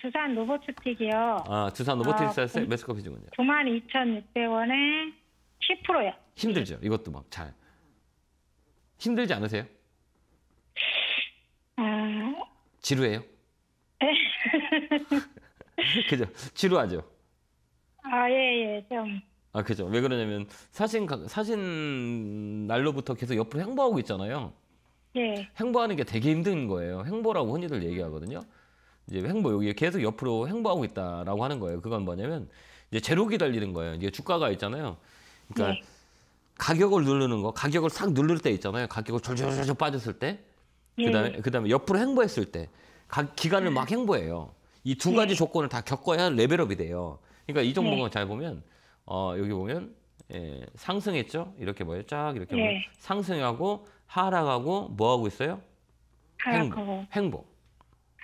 두산 로보틱이요. 아, 두산 로보틱스 매수가 비중은요? 92,600원에 10%요. 힘들죠. 이것도 막 잘. 힘들지 않으세요? 아... 지루해요? 네. 그죠. 지루하죠. 아, 예, 예, 좀. 아, 그죠. 왜 그러냐면 사진 사진 날로부터 계속 옆으로 행보하고 있잖아요. 예. 행보하는 게 되게 힘든 거예요. 행보라고 흔히들 얘기하거든요. 이제 횡보 여기 계속 옆으로 횡보하고 있다라고 하는 거예요. 그건 뭐냐면 이제 제로 기달리는 거예요. 이제 주가가 있잖아요. 그러니까 네. 가격을 누르는 거, 가격을 싹 누를 때 있잖아요. 가격을 졸졸졸 빠졌을 때, 네. 그다음에 그다음에 옆으로 횡보했을 때, 가, 기간을 막 네. 횡보해요. 이두 네. 가지 조건을 다 겪어야 레벨업이 돼요. 그러니까 이 종목을 잘 보면 어, 여기 보면 예, 상승했죠. 이렇게 뭐예요? 쫙 이렇게 네. 상승하고 하락하고 뭐 하고 있어요? 하락하고. 횡보. 횡보.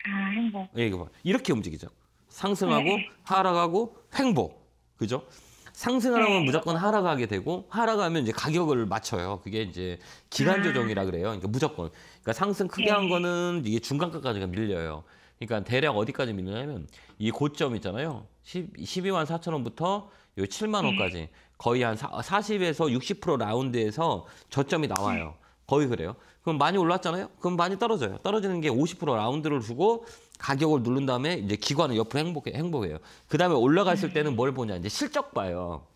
아, 행복. 예, 이거 봐. 이렇게 움직이죠. 상승하고 네. 하락하고 행복. 그죠? 상승하면 네. 무조건 하락하게 되고 하락하면 이제 가격을 맞춰요. 그게 이제 기간 아. 조정이라 그래요. 그러니까 무조건. 그러니까 상승 크게 네. 한 거는 이게 중간값까지가 밀려요. 그러니까 대략 어디까지 밀리냐면 이 고점 있잖아요. 10, 12만 4천 원부터 요 7만 원까지 거의 한 사, 40에서 60% 라운드에서 저점이 나와요. 거의 그래요. 그럼 많이 올랐잖아요. 그럼 많이 떨어져요. 떨어지는 게 50% 라운드를 주고 가격을 누른 다음에 이제 기관은 옆으로 행복해, 행복해요. 그 다음에 올라갔을 네. 때는 뭘 보냐. 이제 실적 봐요.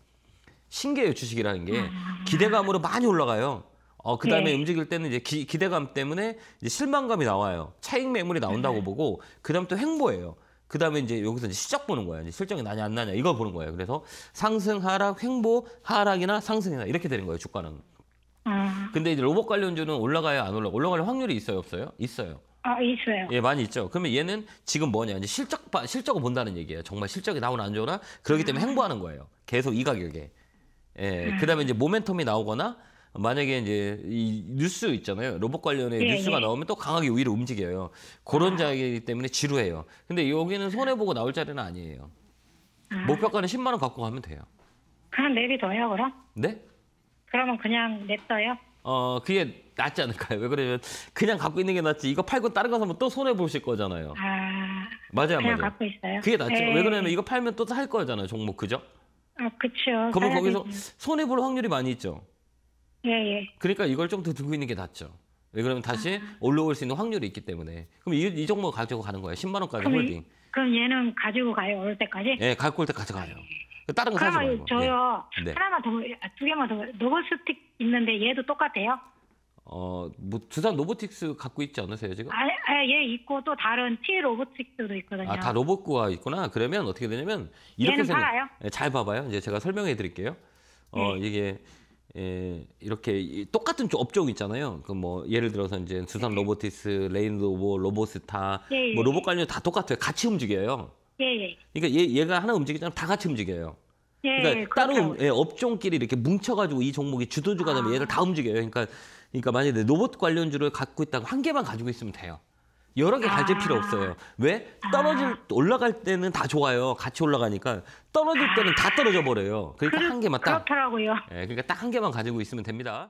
신기해요. 주식이라는 게. 아. 기대감으로 많이 올라가요. 어, 그 다음에 네. 움직일 때는 이제 기, 기대감 때문에 이제 실망감이 나와요. 차익 매물이 나온다고 네. 보고, 그 다음 또 행보예요. 그 다음에 이제 여기서 이제 실적 보는 거예요. 이제 실적이 나냐 안 나냐 이걸 보는 거예요. 그래서 상승, 하락, 횡보, 하락이나 상승이나 이렇게 되는 거예요. 주가는. 음. 근데 이제 로봇 관련주는 올라가야 안 올라 올라갈 확률이 있어요 없어요? 있어요. 아 있어요. 예 많이 있죠. 그러면 얘는 지금 뭐냐 이제 실적 실적을 본다는 얘기예요. 정말 실적이 나오나 안 좋나 그러기 때문에 음. 행보하는 거예요. 계속 이 가격에. 예 음. 그다음에 이제 모멘텀이 나오거나 만약에 이제 이 뉴스 있잖아요. 로봇 관련의 예, 뉴스가 예. 나오면 또 강하게 위로 움직여요. 그런 아. 자리이기 때문에 지루해요. 근데 여기는 손해 보고 나올 자리는 아니에요. 아. 목표가는 10만 원 갖고 가면 돼요. 한 내비 더요, 그럼? 네? 그러면 그냥 냅둬요? 어, 그게 낫지 않을까요? 왜 그러냐면 그냥 갖고 있는 게 낫지. 이거 팔고 다른 거 사면 또 손해 보실 거잖아요. 아, 맞아요, 그냥 맞아요. 갖고 있어요. 그게 낫지. 네. 왜 그러냐면 이거 팔면 또 살 거잖아요, 종목 그죠? 아, 그렇죠. 그러면 거기서 손해 볼 확률이 많이 있죠. 예, 예. 그러니까 이걸 좀더 두고 있는 게 낫죠. 왜 그러면 다시 아. 올라올 수 있는 확률이 있기 때문에. 그럼 이, 이 종목 가지고 가는 거예요. 10만 원까지 그럼 홀딩. 이, 그럼 얘는 가지고 가요, 올 때까지? 예, 갖고 올 때까지 가요. 아, 예. 그 다른 거 사지 말고. 저요. 예. 네. 하나만 더, 두 개만 더. 노보스틱 있는데 얘도 똑같아요? 어, 뭐 두산 로보틱스 갖고 있지 않으세요 지금? 아, 아, 얘 예, 있고 또 다른 T 로보틱스도 있거든요. 아, 다 로봇구가 있구나. 그러면 어떻게 되냐면 이렇게 생각. 팔아요? 네, 잘 봐봐요. 이제 제가 설명해 드릴게요. 어, 네. 이게 예, 이렇게 똑같은 업종 있잖아요. 그뭐 예를 들어서 이제 두산 네. 로보틱스, 레인 로보, 로보스타, 네. 뭐 로봇 관련 다 똑같아요. 같이 움직여요. 예, 예. 그러니까 얘, 얘가 하나 움직이자면 다 같이 움직여요. 예, 그러니까 예, 따로 예, 업종끼리 이렇게 뭉쳐가지고 이 종목이 주도주가 되면 아. 얘를 다 움직여요. 그러니까 그러니까 만약에 로봇 관련주를 갖고 있다고 한 개만 가지고 있으면 돼요. 여러 개 가질 아. 필요 없어요. 왜? 아. 떨어질 아. 올라갈 때는 다 좋아요. 같이 올라가니까 떨어질 아. 때는 다 떨어져 버려요. 그러니까 그렇, 한 개만 딱. 그렇더라고요. 예, 그러니까 딱 한 개만 가지고 있으면 됩니다.